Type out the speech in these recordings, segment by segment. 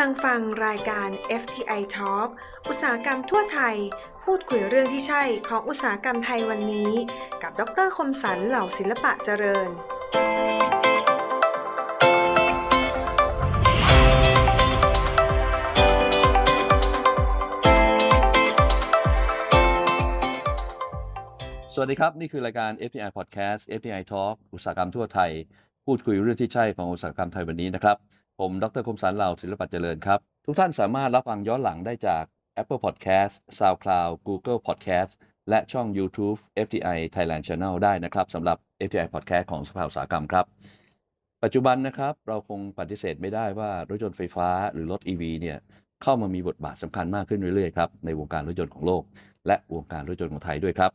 ำลังฟังรายการ FTI Talk อุตสาหกรรมทั่วไทย พูดคุยเรื่องที่ใช่ของอุตสาหกรรมไทยวันนี้ กับดรคมสันเหล่าศิลปะเจริญ สวัสดีครับ นี่คือรายการ FTI Podcast FTI Talk อุตสาหกรรมทั่วไทย พูดคุยเรื่องที่ใช่ของ อุตสาหกรรมไทยวันนี้นะครับผมดรคมสารเหล่าศิลปะเจริญครับ ทุกท่านสามารถรับฟังย้อนหลังได้จาก Apple Podcast SoundCloud Google Podcast และช่อง YouTube FTI Thailand Channel ได้นะครับ สำหรับ FTI Podcast ของสภาอุตสาหกรรมครับ ปัจจุบันนะครับ เราคงปฏิเสธไม่ได้ว่ารถยนต์ไฟฟ้าหรือรถ EV เนี่ยเข้ามามีบทบาทสำคัญมากขึ้นเรื่อยๆครับในวงการรถยนต์ของโลก และวงการรถยนต์ของไทยด้วยครับ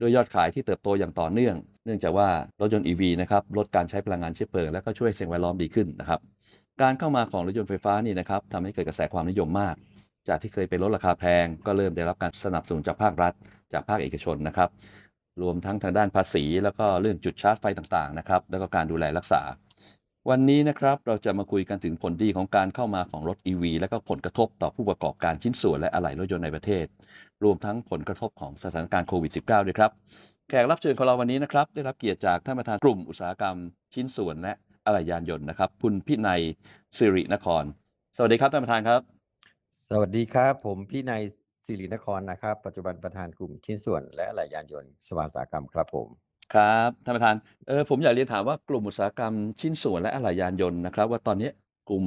ด้วยยอดขายที่เติบโตอย่างต่อเนื่อง เนื่องจากว่ารถยนต์ EV นะครับลดการใช้พลังงานเชื้อเพลิงและก็ช่วยสิ่งแวดล้อมดีขึ้นนะครับ การเข้ามาของรถยนต์ไฟฟ้านี่นะครับทำให้เกิดกระแสความนิยมมาก จากที่เคยเป็นรถราคาแพง ก็เริ่มได้รับการสนับสนุนจากภาครัฐ จากภาคเอกชนนะครับ รวมทั้งทางด้านภาษี แล้วก็เรื่องจุดชาร์จไฟต่างๆนะครับแล้วก็การดูแลรักษา วันนี้นะครับเราจะมาคุยกันถึงผลดีของการเข้ามาของรถ EV และก็ผลกระทบต่อผู้ประกอบการชิ้นส่วนและอะไหล่รถยนต์ในประเทศรวมทั้งผลกระทบของสถานการณ์โควิด -19 ด้วยครับแขกรับเชิญของเราวันนี้นะครับได้รับเกียรติจากท่านประธานกลุ่มอุตสาหกรรมชิ้นส่วนและอะไหล่ยานยนต์นะครับคุณพี่นายสิรินคร สวัสดีครับท่านประธานครับ สวัสดีครับ ผมพี่นายสิรินครนะครับปัจจุบันประธานกลุ่มชิ้นส่วน และอะไหล่ยานยนต์สวาสากรรมครับผมครับท่านประธานเออผมอยากเรียนถามว่ากลุ่มอุตสาหกรรมชิ้นส่วน และอะไหล่ยานยนต์นะครับ ว่าตอนนี้กลุ่ม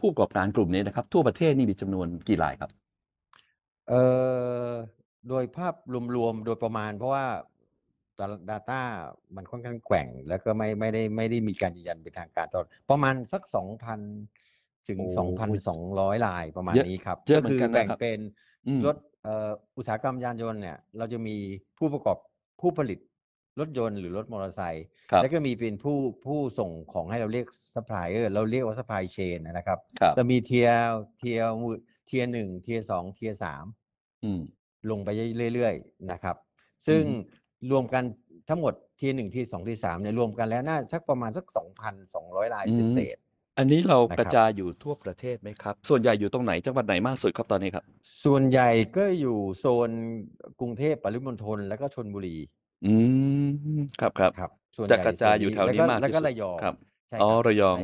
ผู้ประกอบการกลุ่มนี้นะครับทั่วประเทศนี่มีจำนวนกี่รายครับเอ่อโดยภาพรวมๆ โดยประมาณ เพราะว่า Data มันค่อนข้างแกว่งแล้วก็ไม่ไม่ได้ไม่ได้มีการยืนยันเป็นทางการตอนประมาณสักสองพันถึงสองพันสองร้อยลายประมาณนี้ครับก็คือแบ่งเป็นรถอุตสาหกรรมยานยนต์เนี่ย เราจะมีผู้ประกอบผู้ผลิต รถยนต์หรือรถมอเตอร์ไซค์แล้วก็มีเป็นผู้ผู้ส่งของให้เราเรียกซัพพลายเออร์เราเรียกว่าซัพพลายเชนนะครับจะมีเทียเทียเทียหนึ่งเทียสองเทียสามลงไปเรื่อยๆนะครับ ซึ่งรวมกันทั้งหมดเทียหนึ่งเทียสองเทียสามเนี่ยรวมกันแล้วน่าสักประมาณสักสองพันสองร้อยลายเศษ อันนี้เรากระจายอยู่ทั่วประเทศไหมครับ ส่วนใหญ่อยู่ตรงไหนจังหวัดไหนมากสุดครับตอนนี้ครับ ส่วนใหญ่ก็อยู่โซนกรุงเทพปริมณฑลแล้วก็ชนบุรี อืมครับครับครับจะกระจายอยู่แถวนี้มากที่สุดแล้วก็ระยองครับอ๋อระยอง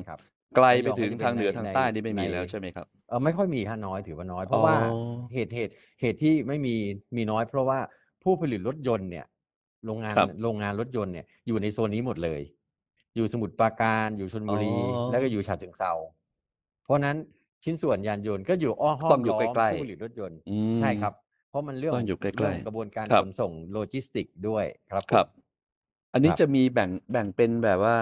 ไกลไปถึงทางเหนือทางใต้นี่ไม่มีแล้วใช่ไหมครับเออไม่ค่อยมีฮะน้อยถือว่าน้อยเพราะว่าเหตุเหตุเหตุที่ไม่มีมีน้อยเพราะว่าผู้ผลิตรถยนต์เนี่ยโรงงานโรงงานรถยนต์เนี่ย อยู่ในโซนนี้หมดเลย อยู่สมุทรปราการอยู่ชลบุรีแล้วก็อยู่ฉะเชิงเซาเพราะนั้นชิ้นส่วนยานยนต์ก็อยู่อ้อมห้องล้อมผู้ผลิตรถยนต์ใช่ครับ เพราะมันเรื่องต้องอยู่ใกล้ๆกระบวนการขนส่งโลจิสติกด้วยครับครับ อันนี้จะมีแบ่งแบ่งเป็นแบบว่า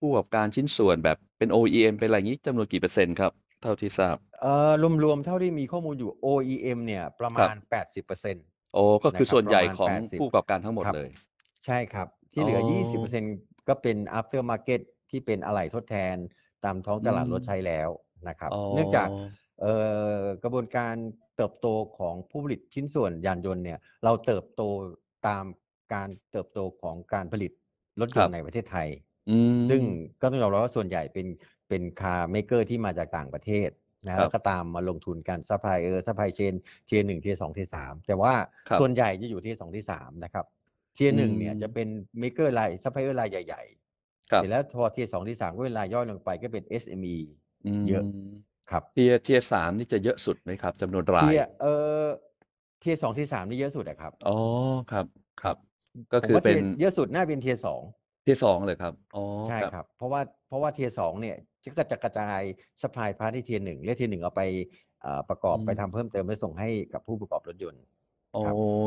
ผู้ประกอบการชิ้นส่วนแบบเป็น OEM เป็นอะไรอย่างนี้จำนวนกี่เปอร์เซ็นต์ครับ เท่าที่ทราบเอ่อรวมๆ เท่าที่มีข้อมูลอยู่ OEM เนี่ยประมาณ 80%โอ้ก็คือส่วนใหญ่ของผู้ประกอบการทั้งหมดเลย ใช่ครับ ที่เหลือ 20%ก็เป็น after market ที่เป็นอะไหล่ทดแทนตามท้องตลาดรถใช้แล้วนะครับเนื่องจากกระบวนการเติบโตของผู้ผลิตชิ้นส่วน ยานยนต์เนี่ยเราเติบโตตามการเติบโตของการผลิตรถยนต์ในประเทศไทยอซึ่งก็ต้องยอมรับว่าส่วนใหญ่เป็นเป็นคาร์เมเกอร์ที่มาจากต่างประเทศนะแล้วก็ตามมาลงทุนกันซัพพลายเออร์ซัพพลายเชนเทียหนึ่งเทียสองเทียสามแต่ว่าส่วนใหญ่จะอยู่เทียสองเทียสามนะครับเทียหนึ่งเนี่ยจะเป็นเมเกอร์รายซัพพลายเออร์รายใหญ่ๆแต่เสร็จแล้วพอเทียสองเทียสามก็เป็นรายย่อยลงไปก็เป็น SME เยอะครับ เทียเทียสามนี่จะเยอะสุดไหมครับจำนวนรายเออเทียสองเทียสามนี่เยอะสุดอะครับอ๋อครับครับ ก็คือเป็นเยอะสุดน่าเป็นเทียสองียสองเลยครับอ๋อใช่ครับเพราะว่าเพราะว่าียสองเนี่ยจะก็จะกระจายสป라이ายพาร์ทที่หนึ่งและเทียหนึ่งเอาไปประกอบไปทํำเพิ่มเติมไปส่งให้กับผู้ประกอบรถยนต์โอ้ั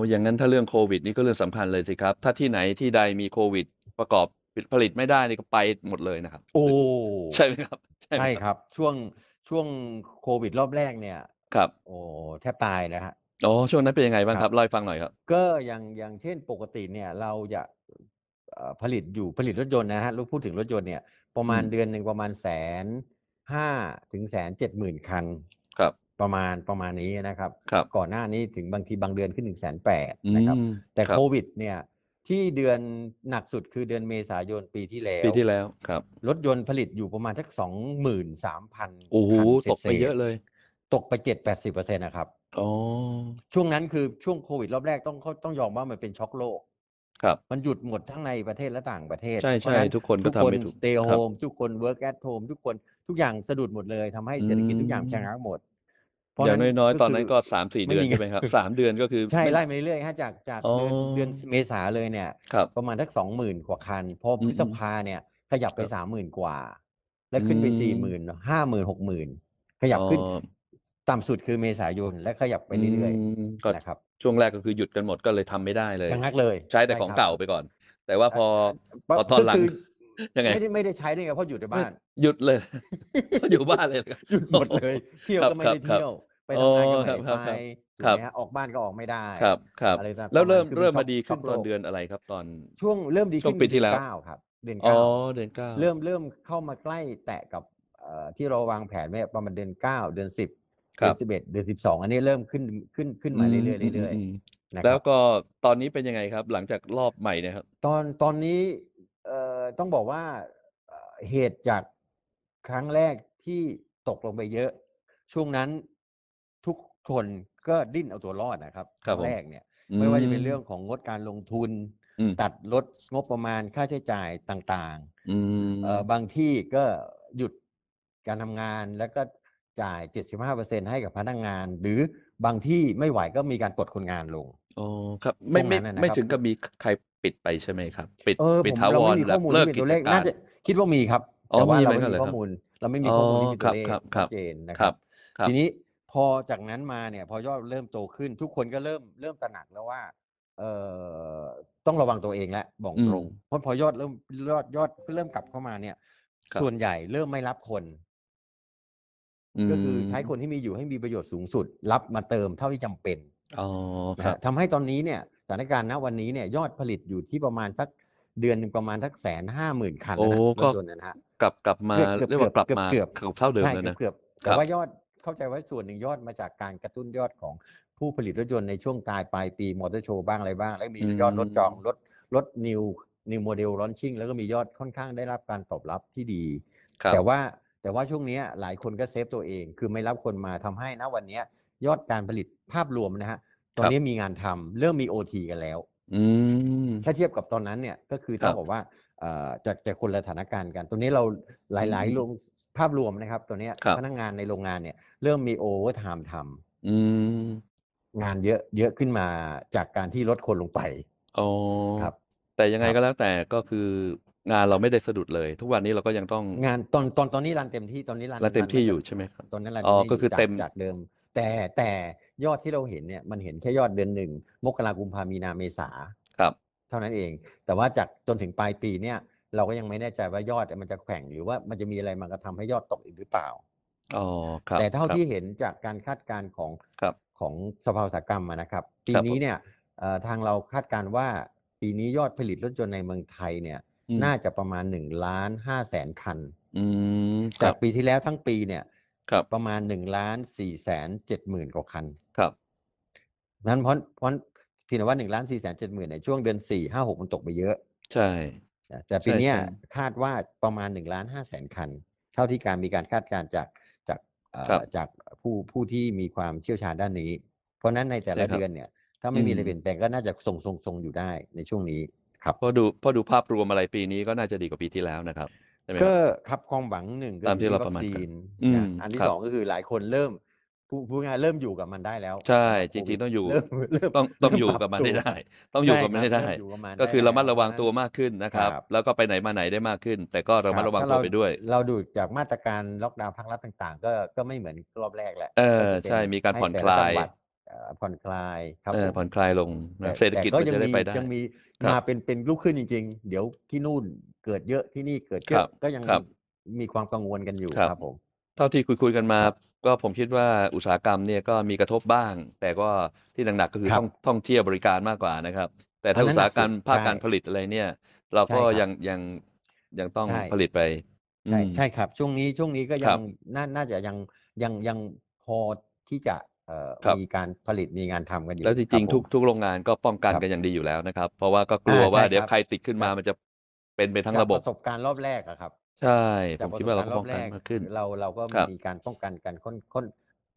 อย่างงั้นถ้าเรื่องโควิดนี่ก็เรื่องสาคัญเลยสิครับถ้าที่ไหนที่ใดมีโควิดประกอบผิดผลิตไม่ได้นี่ก็ไปหมดเลยนะครับโอ้ใช่ไหมครับใช่ครับช่วงช่วงโควิดรอบแรกเนี่ยครับโอ้แทบตายนะครับอ๋อช่วงนั้นเป็นยังไงบ้างครับเล่าให้ฟังหน่อยครับก็อย่างอย่างเช่นปกติเนี่ยเราจะผลิตอยู่ผลิตรถยนต์นะฮะลูกพูดถึงรถยนต์เนี่ยประมาณเดือนหนึ่งประมาณแสนห้าถึงแสนเจ็ดหมื่นคันครับประมาณประมาณนี้นะครับรบก่อนหน้านี้ถึงบางทีบางเดือนขึ้นหนึ่งแสนแปดนะครับ แต่โควิดเนี่ยที่เดือนหนักสุดคือเดือนเมษายนปีที่แล้วปีที่แล้วครับ รถยนต์ผลิตอยู่ประมาณทักสองหมื่นสามพันโอ้โหตกไปเยอะเลย ตกไปเจ็ดแปดสิบเปอร์เซ็นต์นะครับอ๋อช่วงนั้นคือช่วงโควิดรอบแรก ต้องต้องยอมว่า มันเป็นช็อกโลกครับมันหยุดหมดทั้งในประเทศและต่างประเทศใช่ใช่ทุกคนก็ทำไม่ถูก stay home ทุกคน work at home ทุกคนทุกอย่างสะดุดหมดเลยทำให้เศรษฐกิจทุกอย่างชะงักหมด อย่างน้อยๆ ตอนนั้นก็สามสี่เดือนใช่ไหมครับสามเดือนก็คือใช่ไล่มาเรื่อยๆฮะจากจากเดือนเมษาเลยเนี่ยประมาณทักสองหมื่นกว่าคันพอพฤษภาเนี่ย ขยับไปสามหมื่นกว่า แล้วขึ้นไปสี่หมื่นห้าหมื่นหกหมื่นขยับขึ้นต่ำสุดคือเมษายน และขยับไปเรื่อยๆนะครับช่วงแรกก็คือหยุดกันหมดก็เลยทำไม่ได้เลยชะงักเลย ใช้แต่ของเก่าไปก่อน แต่ว่าพอพอตอนหลังยังไงไม่ได้ใช้ด้ไงเพราะอยู่ในบ้าน หยุดเลย อยู่บ้านเลยหยุดหมดเลยเที่ยวก็ไม่ได้เที่ยวไปทำงาน ก็ไม่ได้ไปออกบ้านก็ออกไม่ได้ครับ ครับแล้วเริ่มเริ่มมาดีขึ้นตอนเดือนอะไรครับ ตอน ช่วงเริ่มดีขึ้นปีที่แล้วครับ เดือนเก้าเดือนเก้าเริ่มเริ่มเข้ามาใกล้แตะกับที่เราวางแผนไว้ประมาณเดือนเก้าเดือนสิบเดือนสิบเอ็ดเดือนสิบสองอันนี้เริ่มขึ้นขึ้นขึ้นมาเรื่อยๆเรื่อยๆแล้วก็ตอนนี้เป็นยังไงครับ หลังจากรอบใหม่นะครับ ตอนตอนนี้เอ่อต้องบอกว่า เหตุจากครั้งแรกที่ตกลงไปเยอะ ช่วงนั้นทุกคนก็ดิ้นเอาตัวรอดนะครับครั้งแรกเนี่ยไม่ว่าจะเป็นเรื่องของงดการลงทุน ตัดลดงบประมาณค่าใช้จ่ายต่างๆบางที่ก็หยุดการทำงานแล้วก็จ่าย 75%ให้กับพนักงงาน หรือบางที่ไม่ไหวก็มีการปลดคนงานลงอ๋อครับ ไม่ ไม่ไม่ถึงกับมีใครปิดไปใช่ไหมครับ ปิดปิดทาวรแ้วเลิกกิจการคิดว่ามีครับแต่ว่าเราไม่มีข้อมูล เราไม่มีข้อมูลที่เชัดเจนนะครับ ทีนี้พอจากนั้นมาเนี่ย พอยอดเริ่มโตขึ้น ทุกคนก็เริ่มเริ่มตระหนักแล้วว่า เอ่อ ต้องระวังตัวเองแล้วบอกตรงเพราะพอยอดเริ่มยอดยอดเริ่มกลับเข้ามาเนี่ย ส่วนใหญ่เริ่มไม่รับคนก็คือใช้คนที่มีอยู่ให้มีประโยชน์สูงสุดรับมาเติมเท่าที่จำเป็นอครับทำให้ตอนนี้เนี่ยสถานการณ์ณวันนี้เนี่ยยอดผลิตอยู่ที่ประมาณสักเดือนประมาณสักแสนห้าหมื่นคันโอ้ก็นะฮะกลับกลับมาเรียกว่ากลับมาเกือบเท่าเดิมแล้วนะเกือบแต่ว่ายอดเข้าใจว่าส่วนหนึ่งยอดมาจากการกระตุ้นยอดของผู้ผลิตรถยนต์ ในช่วงปลายปลาย ปี มอเตอร์โชว์ บ้างอะไรบ้างแล้วมียอดรถจอง รถรถนิวนิวโมเดลลอนชิ่งแล้วก็มียอดค่อนข้างได้รับการตอบรับที่ดีแต่ว่าแต่ว่าช่วงนี้หลายคนก็เซฟตัวเองคือไม่รับคนมาทำให้นะวันนี้ยอดการผลิตภาพรวมนะฮะตอนนี้มีงานทำเริ่มมีโอทีกันแล้วถ้าเทียบกับตอนนั้นเนี่ยก็คือต้องบอกว่าจากจากคนละสถานการณ์กันตัวนี้เราหลายๆลงภาพรวมนะครับ ตัวนี้พนักงานในโรงงานเนี่ย เริ่มมีโอเวอร์ไทม์ทำงานเยอะ เยอะขึ้นมาจากการที่ลดคนลงไปครับ แต่ยังไงก็แล้วแต่ก็คืองานเราไม่ได้สะดุดเลย ทุกวันนี้เราก็ยังต้องงานตอนตอนตอนนี้รันเต็มที่ตอนนี้รันรันเต็มที่อยู่ใช่ไหมครับตอนนี้รันอ๋อก็คือเต็มจากเดิมแต่แต่ยอดที่เราเห็นเนี่ย มันเห็นแค่ยอดเดือนหนึ่งมกราคมพามีนาเมษาครับ เท่านั้นเอง แต่ว่าจากจนถึงปลายปีเนี่ยเราก็ยังไม่แน่ใจว่ายอดมันจะแข่งหรือว่ามันจะมีอะไรมากระทำให้ยอดตกอีกหรือเปล่าอ๋อครับ แต่เท่าที่เห็นจากการคาดการณ์ของของสภาวสากรรมนะครับปีนี้เนี่ยทางเราคาดการณ์ว่าปีนี้ยอดผลิตรถยนต์ในเมืองไทยเนี่ยน่าจะประมาณหนึ่งล้านห้าแสนคัน จากปีที่แล้วทั้งปีเนี่ยประมาณหนึ่งล้านสี่แสนเจ็ดหมื่นกว่าคัน ครับ นั้นเพราะเพราะพี่นว่าหนึ่งล้านสี่แสนเจ็ดหมื่นในช่วงเดือนสี่ห้าหกมันตกไปเยอะ ใช่ แต่ปีนี้คาดว่าประมาณหนึ่งล้านห้าแสนคัน เท่าที่การมีการคาดการจากจากจากผู้ผู้ที่มีความเชี่ยวชาญด้านนี้ เพราะนั้นในแต่ละเดือนเนี่ย ถ้าไม่มีอะไรเปลี่ยนแปลงก็น่าจะทรงทรงทรงอยู่ได้ในช่วงนี้ครับพอดูพอดูภาพรวมอะไรปีนี้ก็น่าจะดีกว่าปีที่แล้วนะครับก็ครับความหวังหนึ่งก็คือวัคซีนอันที่สองก็คือหลายคนเริ่มผู้งานเริ่มอยู่กับมันได้แล้ว ใช่จริงๆต้องอยู่ต้องต้องอยู่กับมันได้ต้องอยู่กับมันได้ ก็คือระมัดระวังตัวมากขึ้นนะครับ แล้วก็ไปไหนมาไหนได้มากขึ้น แต่ก็ระมัดระวังตัวไปด้วย เราดูจากมาตรการล็อกดาวน์พักรัฐต่างๆก็ก็ไม่เหมือนรอบแรกแหละเออ ใช่มีการผ่อนคลายผ่อนคลายครับผ่อนคลายลงเศรษฐกิจก็ยังมียังมีมาเป็นเป็นลูกขึ้นจริงๆ เดี๋ยวที่นู่นเกิดเยอะที่นี่เกิดเยอะก็ยังมีความกังวลกันอยู่ครับผมเท่าที่คุย ๆกันมา ก็ผมคิดว่าอุตสาหกรรมเนี่ยก็มีกระทบบ้าง แต่ก็ที่หนักๆก็คือท่องท่องเที่ยวบริการมากกว่านะครับ แต่ถ้าอุตสาหกรรมภาคการผลิตอะไรเนี่ย เราก็ยังยังยังต้องผลิตไปใช่ใช่ครับ ช่วงนี้ช่วงนี้ก็ยังน่าจะยังยังยังพอที่จะมีการผลิตมีงานทำกันอยู่แล้วจริงๆทุกทุกโรงงานก็ป้องกันกันอย่างดีอยู่แล้วนะครับ เพราะว่าก็กลัวว่าเดี๋ยวใครติดขึ้นมามันจะเป็นไปทั้งระบบประสบการณ์รอบแรกอะครับ ใช่ผมคิดว่าเราป้องกันมากขึ้น เราเราก็มีการป้องกันกันค่อนคน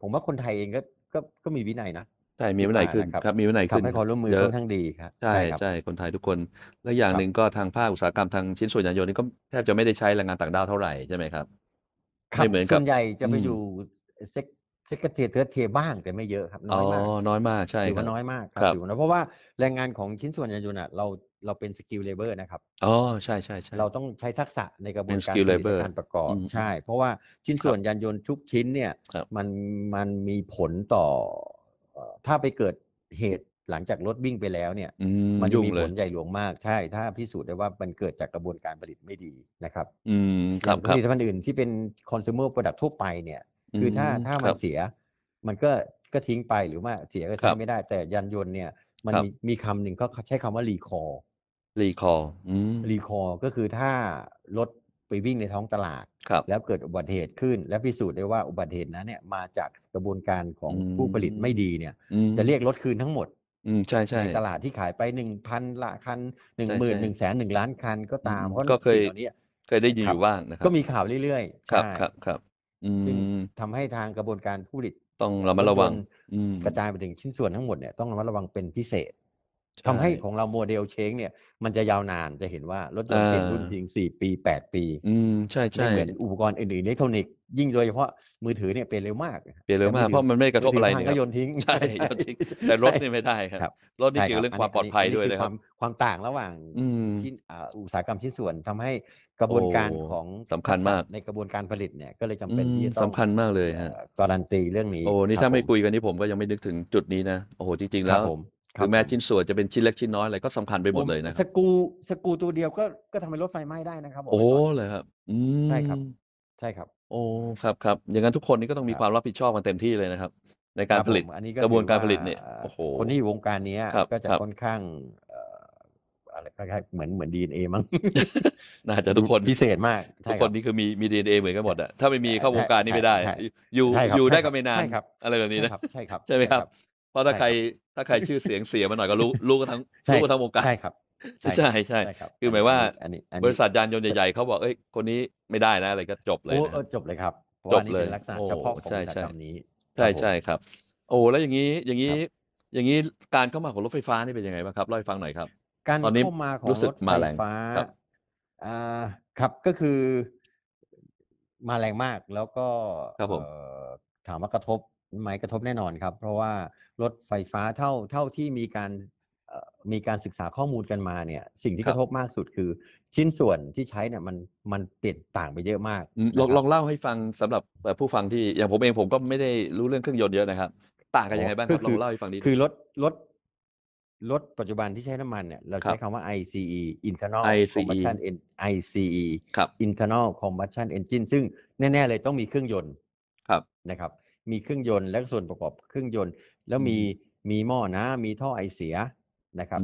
ผมว่าคนไทยเอง ก็ก็ก็มีวินัยนะใช่มีวินัยขึ้น ครับมีวินัยขึ้นทำให้ความร่วมมือค่อนข้างดีครับ ใช่ใช่คนไทยทุกคนและอย่างหนึ่งก็ทางภาคอุตสาหกรรมทางชิ้นส่วนยานยนต์นี่ก็แทบจะไม่ได้ใช้แรงงานต่างด้าวเท่าไหร่ใช่ไหมครับไม่เหมือนกับส่วนใหญ่จะไปอยู่เซกเซกเทียเทอเทียบ้างแต่ไม่เยอะครับ น้อยมากน้อยมากใช่ถือว่าน้อยมากครับถือนะเพราะว่าแรงงานของชิ้นส่วนยานยนต์อ่ะเราเราเป็นสกิลเลเบอร์นะครับอ๋อใช่ใช่ใช่เราต้องใช้ทักษะในกระบวนการผลิตการประกอบ ใช่ เพราะว่าชิ้นส่วนยานยนต์ทุกชิ้นเนี่ย มันมันมีผลต่อ ถ้าไปเกิดเหตุหลังจากรถวิ่งไปแล้วเนี่ยมันจะมีผลใหญ่หลวงมากใช่ถ้าพิสูจน์ได้ว่ามันเกิดจากกระบวนการผลิตไม่ดีนะครับ อืมครับผลิตภัณฑ์อื่น ที่เป็นคอน s u m e r product ทั่วไปเนี่ยคือถ้าถ้ามันเสีย มันก็ก็ทิ้งไปหรือว่าเสียก็ใช้ไม่ได้ แต่ยานยนต์เนี่ย มันมีคำหนึ่งเขาใช้คำว่ารีคอร์รีคอร์รีคอร์ก็คือถ้ารถไปวิ่งในท้องตลาด แล้วเกิดอุบัติเหตุขึ้น และพิสูจน์ได้ว่าอุบัติเหตุนั้นเนี่ยมาจากกระบวนการของผู้ผลิตไม่ดีเนี่ยจะเรียกรถคืนทั้งหมดใช่ใช่ในตลาดที่ขายไปหนึ่งพันละคันหนึ่งหมื่นหนึ่งแสนหนึ่งล้านคันก็ตามเพราะก็เคยเคยได้ยินอยู่บ้างนะครับก็มีข่าวเรื่อยๆ ครับ ครับครับซึ่งทำให้ทางกระบวนการผู้ผลิตต้องระมัดระวังกระจายไปถึงชิ้นส่วนทั้งหมดเนี่ย ต้องระมัดระวังเป็นพิเศษ ทำให้ของเราโมเดลเชงเนี่ยมันจะยาวนานจะเห็นว่ารถยนต์เป็นรุ่นจริงสี่ปีแปดปี อืมใช่ใช่เหมือนอุปกรณ์อื่นๆอิเล็กทรอนิกส์ยิ่งโดยเฉพาะมือถือเนี่ยเปลี่ยนเร็วมากเปลี่ยนเร็วมาก เพราะมันไม่กระทบอะไรเนี่ยก็โยนทิ้งใช่โยนทิ้งแต่รถนี่ไม่ได้ครับ รถนี่เกี่ยวเรื่องความปลอดภัยด้วยเลยครับความต่างระหว่างอุตสาหกรรมชิ้นส่วนทำใหกระบวนการของสำคัญมาก ในกระบวนการผลิตเนี่ยก็เลยจำเป็นที่จะสำคัญมากเลยฮะการันตีเรื่องนี้ โอ้นี่ถ้าไม่คุยกันนี่ผมก็ยังไม่นึกถึงจุดนี้นะ โอ้โหจริง ๆแล้วคือแม้ชิ้นส่วนจะเป็นชิ้นเล็กชิ้นน้อยอะไรก็สำคัญไปหมดเลยนะสกูสกูตัวเดียวก็ก็ทำให้รถไฟไหม้ได้นะครับโอ้เลยครับใช่ครับ ใช่ครับ โอ้ครับครับอย่างนั้นทุกคนนี่ก็ต้องมีความรับผิดชอบกันเต็มที่เลยนะครับ ในการผลิตกระบวนการผลิตเนี่ยโอ้โหคนที่อยู่วงการนี้ก็จะค่อนข้างอะไรก็เหมือนเหมือนดีเอ็นเอมั้ง น่าจะทุกคนพิเศษมากทุกคนนี่คือมีมีดีเอ็นเอเหมือนกันหมดอะถ้าไม่มีเข้าวงการนี่ไม่ได้อยู่อยู่ได้ก็ไม่นาน อะไรแบบนี้นะใช่ครับ ใช่ไหมครับ เพราะถ้าใครถ้าใครชื่อเสียงเสียมาหน่อยก็รู้รู้กันทั้งรู้กันทั้งวงการใช่ครับใช่ใช่ คือหมายว่า บริษัทยานยนต์ใหญ่ๆ เขาบอกเอ้ยคนนี้ไม่ได้นะอะไรก็จบเลย จบเลยครับจบเลยลักษณะเฉพาะของบรตษัทกรมนี้ ใช่ใช่ครับ โอ้แล้วอย่างนี้อย่างนี้ อย่างนี้การเข้ามาของรถไฟฟ้านี่เป็นยังไงบ้างครับเล่าให้ฟังหน่อยครับการเข้ามาของรถไฟฟ้าครับก็คือ มาแรงมากแล้วก็ถามว่ากระทบไหมกระทบแน่นอนครับ เพราะว่ารถไฟฟ้าเท่าเท่าที่มีการมีการศึกษาข้อมูลกันมาเนี่ย สิ่งที่กระทบมากสุดคือชิ้นส่วนที่ใช้เนี่ย มันมันเปลี่ยนต่างไปเยอะมากลองลองเล่าให้ฟังสำหรับผู้ฟังที่อย่างผมเองผมก็ไม่ได้รู้เรื่องเครื่องยนต์เยอะนะครับต่างกันยังไงบ้างครับลองเล่าให้ฟังดีคือรถรถรถปัจจุบันที่ใช้น้ำมันเนี่ยเราใช้คำว่า ICE internal combustion E ICE internal combustion engine ซึ่งแน่ ๆ เลยต้องมีเครื่องยนต์ครับนะครับ มีเครื่องยนต์และส่วนประกอบเครื่องยนต์ แล้วมีมีหม้อนะมีท่อไอเสียนะครับ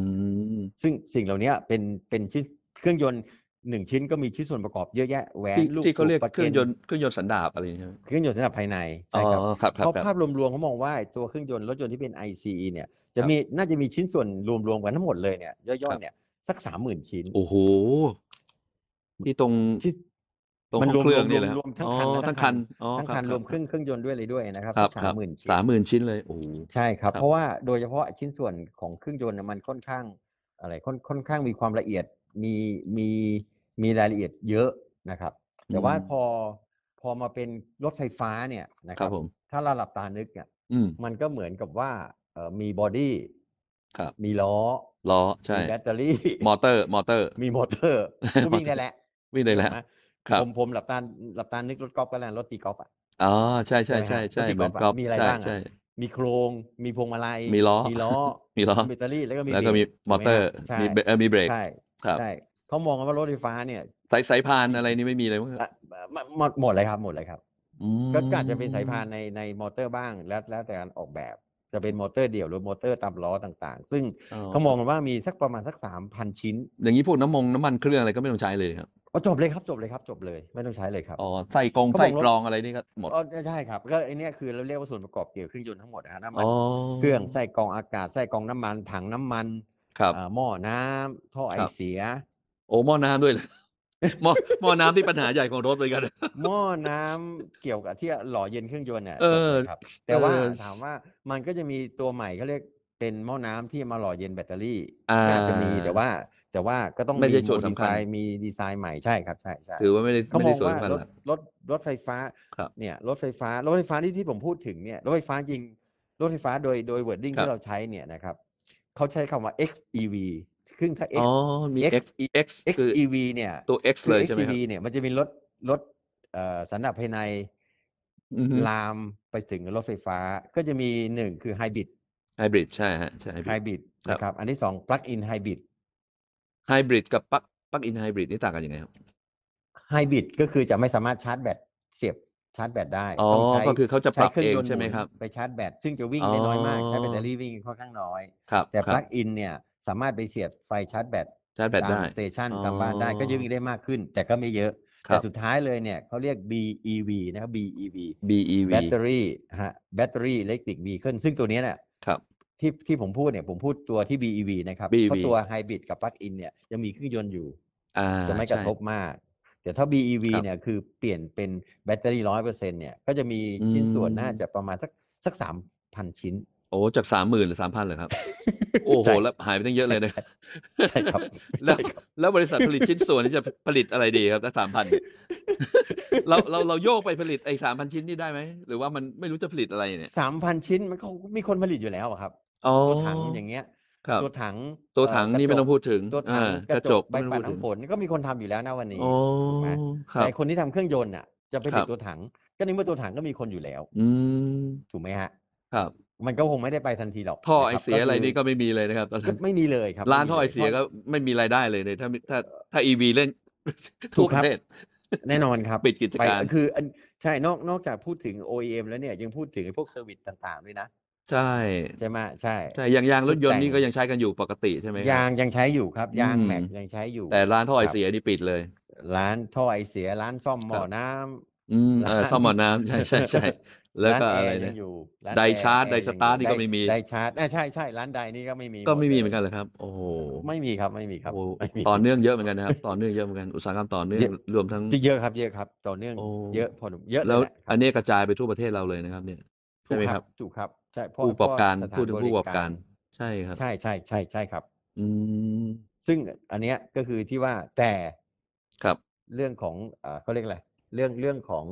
ซึ่งสิ่งเหล่านี้เป็นเป็นชิ้นเครื่องยนต์หนึ่งชิ้นก็มีชิ้นส่วนประกอบเยอะแยะแหวนลูกที่เขาเรียกเครื่องยนต์เครื่องยนต์สันดาปอะไรใช่ไหมเครื่องยนต์สันดาปภายในใช่ครับเพราะภาพรวมๆเขามองว่าตัวเครื่องยนต์รถยนต์ที่เป็น ICE เนี่ยจะมีน่าจะมีชิ้นส่วนรวมๆกันทั้งหมดเลยเนี่ยย่อยๆเนี่ยสักสามหมื่นชิ้น โอ้โหที่ตรงที่ตรงเครื่องนี่แหละรวมทั้งคันทั้งคันทั้งคันรวมเครื่องเครื่องยนต์ด้วยเลยด้วยนะครับสามหมื่นชิ้นสามหมื่นชิ้นเลยโอ้ใช่ครับ เพราะว่าโดยเฉพาะชิ้นส่วนของเครื่องยนต์มันค่อนข้างอะไรค่อนค่อนข้างมีความละเอียดมีมีมีรายละเอียดเยอะนะครับ แต่ว่าพอพอมาเป็นรถไฟฟ้าเนี่ยนะครับถ้าเราหลับตานึกเนี่ยมันก็เหมือนกับว่ามีบอดี้ครับมีล้อล้อใช่แบตเตอรี่ มอเตอร์ มอเตอร์ มีมอเตอร์วิ่งได้แหละวิ่งได้แล้วครับผมผมหลับตาหลับตานึกรถกอล์ฟก็แล้วรถตีกอล์ฟอ่ะอ๋อ ใช่ใช่ใช่ใช่เหมือนกอล์ฟมีอะไรบ้างมีโครงมีพวงมาลัย มีล้อ มีล้อมีล้อแบตเตอรี่แล้วก็มีแล้วก็มีมอเตอร์มีเออมีเบรกใช่ครับใช่เขามองว่ารถไฟฟ้าเนี่ยสายสายพานอะไรนี่ไม่มีเลยมั้งหมดหมดเลยครับหมดเลยครับก็อาจจะเป็นสายพานในในมอเตอร์บ้างแล้วแล้วแต่การออกแบบจะเป็นมอเตอร์เดี่ยวหรือมอเตอร์ตามล้อต่างๆ ซึ่งเขามองว่ามีสักประมาณสักสามพันชิ้น อย่างนี้พวกน้ำมงน้ำมันเครื่องอะไรก็ไม่ต้องใช้เลยครับก็จบเลยครับจบเลยครับจบเลยไม่ต้องใช้เลยครับ อ๋อใส่กองใส่กรองอะไรนี่ก็หมด อ๋อใช่ครับก็ไอเนี้ยคือเราเรียกว่าส่วนประกอบเกี่ยวเครื่องยนต์ทั้งหมดนะะน้ำมันเครื่องใส่กองอากาศใส่กองน้ำมันถังน้ำมัน ครับหม้อน้ำท่อไอเสียโอ้หม้อน้ำด้วยเลยหม้อหม้อน้ำที่ปัญหาใหญ่ของรถเหมือนกันหม้อน้ำเกี่ยวกับที่หล่อเย็นเครื่องยนต์เนี่ยครับแต่ว่าถามว่ามันก็จะมีตัวใหม่เขาเรียกเป็นหม้อน้ำที่มาหล่อเย็นแบตเตอรี่อาน่าจะมีแต่ว่าแต่ว่าก็ต้องมีโมดีไซย์มีดีไซน์ใหม่ใช่ครับใช่ใช่ถือว่าไม่ได้เขาไม่ได้อสวน่าคัญรถรถไฟฟ้าเนี่ยรถไฟฟ้ารถไฟฟ้าที่ที่ผมพูดถึงเนี่ยรถไฟฟ้าจริงรถไฟฟ้าโดยโดยเวิร์ดดิ้งที่เราใช้เนี่ยนะครับเขาใช้คำว่า xEV ครึ่งถ้า x อ๋อ มี x ex x ev เนี่ยตัว x เลยใช่ไหมครับเนี่ย มันจะมีรถรถสันดาปภายในลามไปถึงรถไฟฟ้าก็จะมีหนึ่งคือไฮบริดไฮบริดใช่ฮะใช่ไฮบริดนะครับอันที่สองปลั๊กอินไฮบริดไฮบริดกับปลั๊กปลั๊กอินไฮบริดนี่ต่างกันยังไงครับไฮบริดก็คือจะไม่สามารถชาร์จแบตเสียบชาร์จแบตได้อ๋อก็คือเขาจะปรับเอง ใช่ไหมครับไปชาร์จแบตซึ่งจะวิ่งได้น้อยมากใช้แบตเตอรี่วิ่งค่อนข้างน้อย แต่ปลั๊กอินเนี่ยสามารถไปเสียบไฟชาร์จแบตชาร์จแบตาได้สเตชันอ๋ตามบ้านได้ก็ยืงได้มากขึ้น แต่ก็ไม่เยอะแต่สุดท้ายเลยเนี่ยเขาเรียก BEV นะครับ BEV BEV แบตเตอรี่ฮะแบตเตอรี่ electric vehicle ซึ่งตัวนี้เนี่ยครับ ที่ที่ผมพูดเนี่ยผมพูดตัวที่ BEV นะครับ BEV เพราะตัวไฮบริดกับปลั๊กอินเนี่ยยังมีเครื่องยนต์อยู่จะไม่กระทบมาก แต่ถ้า BEV เนี่ยคือเปลี่ยนเป็นแบตเตอรี่ร้อยเปอร์เซ็นเนี่ยก็จะมีชิ้นส่วนน่าจะประมาณสักสักสามพันชิ้นโอ้จากสามหมื่นหรือสามพันเหรอครับ โอ้โห แล้วหายไปตั้งเยอะเลยนะใช่ครับแล้วแล้วบริษัทผลิตชิ้นส่วนนี่จะผลิตอะไรดีครับถ้าสามพันเราเราเราโยกไปผลิตไอ้สามพันชิ้นนี่ได้ไหมหรือว่ามันไม่รู้จะผลิตอะไรเนี่ยสามพันชิ้นมันก็มีคนผลิตอยู่แล้วครับตัวถังอย่างเงี้ยตัวถังตัวถังนี่ไม่ต้องพูดถึงตัวถังกระจกใบปัดน้ำฝนก็มีคนทำอยู่แล้วนะวันนี้แต่คนที่ทำเครื่องยนต์อ่ะจะไปผลิตตัวถัง ก็นีนเมื่อตัวถังก็มีคนอยู่แล้ว อืถูกไหมฮะ ครับมันก็คงไม่ได้ไปทันทีหรอกท่อไอเสียอะไรนี่ก็ไม่มีเลยนะครับ ตอนนั้นไม่มีเลยครับร้านท่อไอเสียก็ไม่มีรายได้เลยเลยถ้าถ้าถ้าอีวีเล่นทุกประเทศแน่นอนครับปิดกิจการคือใช่นอกนอกจากพูดถึง OEM แล้วเนี่ย ยังพูดถึงพวกเซอร์วิสต่างๆด้วยนะใช่ใช่ไหมใช่ใช่อย่างยางรถยนต์นี่ก็ยังใช้กันอยู่ปกติใช่ไหมยางยังใช้อยู่ครับ ยางแม็กยังใช้อยู่ แต่ร้านท่อไอเสียนี่ปิดเลย ร้านท่อไอเสียร้านซ่อมหม้อน้ำอืมเออซ่อมหม้อน้ำใช่ใช่ใช่แล้วก็อะไรนะไดชาร์ดไดสตาร์นี่ก็ไม่มีไดชาร์ดใช่ใช่ร้านไดนี่ก็ไม่มี ก็ไม่มีเหมือนกันเลยครับ โอ้โหไม่มีครับไม่มีครับต่อเนื่องเยอะเหมือนกันนะครับต่อเนื่องเยอะเหมือนกันอุตสาหกรรมต่อเนื่องรวมทั้งเยอะครับเยอะครับต่อเนื่องเยอะพอเยอะแล้วอันนี้กระจายไปทั่วประเทศเราเลยนะครับ เนี่ยใช่ไหมครับถูกครับ ใช่ผู้ประกอบการผู้ผู้ประกอบการ ใช่ครับ ใช่ใช่ใช่ใช่ครับอืมซึ่งอันเนี้ยก็คือที่ว่าแต่ครับเรื่องของเขาเรียกอะไรเรื่องเรื่องของ